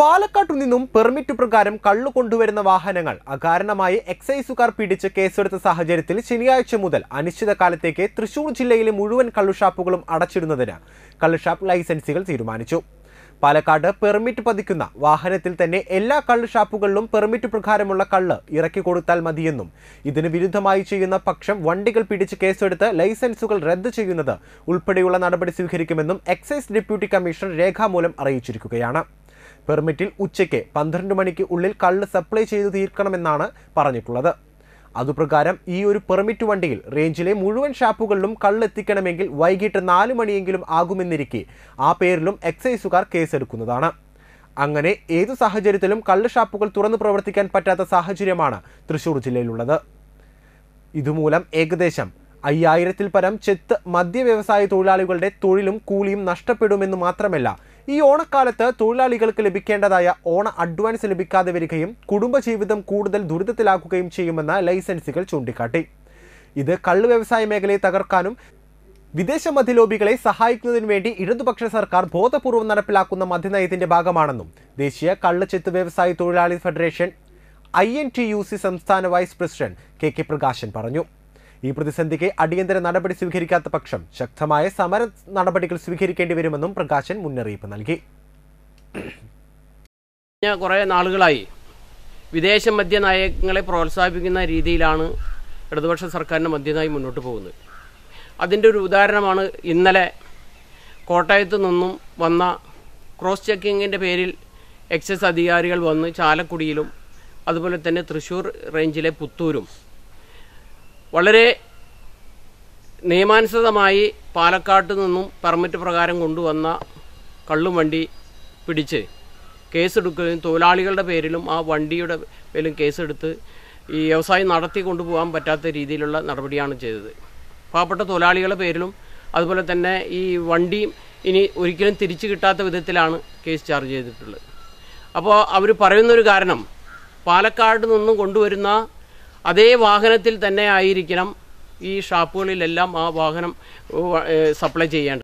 പാലക്കാട്ടു നിന്നും പെർമിറ്റ് പ്രകാരം കള്ളു കൊണ്ടുവരുന്ന വാഹനങ്ങൾ അകാരണമായി എക്സൈസുകാർ പിടിച്ച് കേസെടുത്ത സാഹചര്യത്തിൽ ശനിയാഴ്ച മുതൽ അനിശ്ചിതകാലത്തേക്ക് തൃശൂർ ജില്ലയിലെ മുഴുവൻ കള്ളുഷാപ്പുകളും അടച്ചിടുന്നതിന് കള്ളുഷാപ്പ് ലൈസൻസുകൾ തീരുമാനിച്ചു പാലക്കാട് പെർമിറ്റ് പതിക്കുന്ന വാഹനത്തിൽ തന്നെ എല്ലാ കള്ളുഷാപ്പുകളിലും പെർമിറ്റ് പ്രകാരമുള്ള കള്ള് ഇറക്കി കൊടുത്താൽ മതിയെന്നും ഇതിന് വിരുദ്ധമായി ചെയ്യുന്ന പക്ഷം വണ്ടികൾ പിടിച്ച് കേസെടുത്ത് ലൈസൻസുകൾ റദ്ദ് ചെയ്യുന്നത് ഉൾപ്പെടെയുള്ള നടപടി സ്വീകരിക്കുമെന്നും എക്സൈസ് ഡെപ്യൂട്ടി കമ്മീഷണർ രേഖാമൂലം അറിയിച്ചിരിക്കുകയാണ് പെർമിറ്റിൽ ഉച്ചയ്ക്ക് പന്ത്രണ്ട് മണിക്ക് ഉള്ളിൽ കള്ള് സപ്ലൈ ചെയ്തു തീർക്കണമെന്നാണ് പറഞ്ഞിട്ടുള്ളത് അതുപ്രകാരം ഈ ഒരു പെർമിറ്റ് വണ്ടിയിൽ റേഞ്ചിലെ മുഴുവൻ ഷാപ്പുകളിലും കള്ളെത്തിക്കണമെങ്കിൽ വൈകിട്ട് നാല് മണിയെങ്കിലും ആകുമെന്നിരിക്കെ ആ പേരിലും എക്സൈസുകാർ കേസെടുക്കുന്നതാണ് അങ്ങനെ ഏതു സാഹചര്യത്തിലും കള്ള് ഷാപ്പുകൾ തുറന്നു പ്രവർത്തിക്കാൻ പറ്റാത്ത സാഹചര്യമാണ് തൃശൂർ ജില്ലയിലുള്ളത് ഇതുമൂലം ഏകദേശം അയ്യായിരത്തിൽ പരം ചെത്ത് മദ്യ വ്യവസായ തൊഴിലാളികളുടെ തൊഴിലും കൂലിയും നഷ്ടപ്പെടുമെന്ന് മാത്രമല്ല ഈ ഓണക്കാലത്ത് തൊഴിലാളികൾക്ക് ലഭിക്കേണ്ടതായ ഓണ അഡ്വാൻസ് ലഭിക്കാതെ വരികയും കുടുംബജീവിതം കൂടുതൽ ദുരിതത്തിലാക്കുകയും ചെയ്യുമെന്ന് ലൈസൻസുകൾ ചൂണ്ടിക്കാട്ടി ഇത് കള്ളു വ്യവസായ മേഖലയെ തകർക്കാനും വിദേശ മദ്യലോബികളെ സഹായിക്കുന്നതിനു വേണ്ടി ഇടതുപക്ഷ സർക്കാർ ബോധപൂർവ്വം നടപ്പിലാക്കുന്ന മദ്യനയത്തിന്റെ ഭാഗമാണെന്നും ദേശീയ കള്ളുചെത്ത് വ്യവസായ തൊഴിലാളി federation I N T U C സംസ്ഥാന vice president K K Prakashan പറഞ്ഞു ഈ പ്രതിസന്ധിക്ക് അടിയന്തര നടപടി സ്വീകരിക്കാത്ത പക്ഷം ശക്തമായ സമര നടപടികൾ സ്വീകരിക്കേണ്ടി വരുമെന്നും പ്രകാശൻ മുന്നറിയിപ്പ് നൽകി കുറേ നാളുകളായി വിദേശ നയങ്ങളെ പ്രോത്സാഹിപ്പിക്കുന്ന രീതിയിലാണ് ഇടതുപക്ഷ സർക്കാരിൻ്റെ മദ്യനായി മുന്നോട്ട് പോകുന്നത് അതിൻ്റെ ഒരു ഉദാഹരണമാണ് ഇന്നലെ കോട്ടയത്ത് നിന്നും വന്ന ക്രോസ് ചെക്കിങ്ങിൻ്റെ പേരിൽ എക്സൈസ് അധികാരികൾ വന്ന് ചാലക്കുടിയിലും അതുപോലെ തന്നെ തൃശ്ശൂർ റേഞ്ചിലെ പുത്തൂരും വളരെ നിയമാനുസൃതമായി പാലക്കാട്ട് നിന്നും പെർമിറ്റ് പ്രകാരം കൊണ്ടുവന്ന കള്ളും വണ്ടി പിടിച്ച് കേസെടുക്കുകയും തൊഴിലാളികളുടെ പേരിലും ആ വണ്ടിയുടെ പേരിലും കേസെടുത്ത് ഈ വ്യവസായം നടത്തി കൊണ്ടുപോകാൻ പറ്റാത്ത രീതിയിലുള്ള നടപടിയാണ് ചെയ്തത് പാവപ്പെട്ട തൊഴിലാളികളുടെ പേരിലും അതുപോലെ തന്നെ ഈ വണ്ടി ഇനി ഒരിക്കലും തിരിച്ചു കിട്ടാത്ത വിധത്തിലാണ് കേസ് ചാർജ് ചെയ്തിട്ടുള്ളത് അപ്പോൾ അവർ പറയുന്നൊരു കാരണം പാലക്കാട് നിന്നും കൊണ്ടുവരുന്ന അതേ വാഹനത്തിൽ തന്നെ ആയിരിക്കണം ഈ ഷാപ്പുകളിലെല്ലാം ആ വാഹനം സപ്ലൈ ചെയ്യേണ്ടത്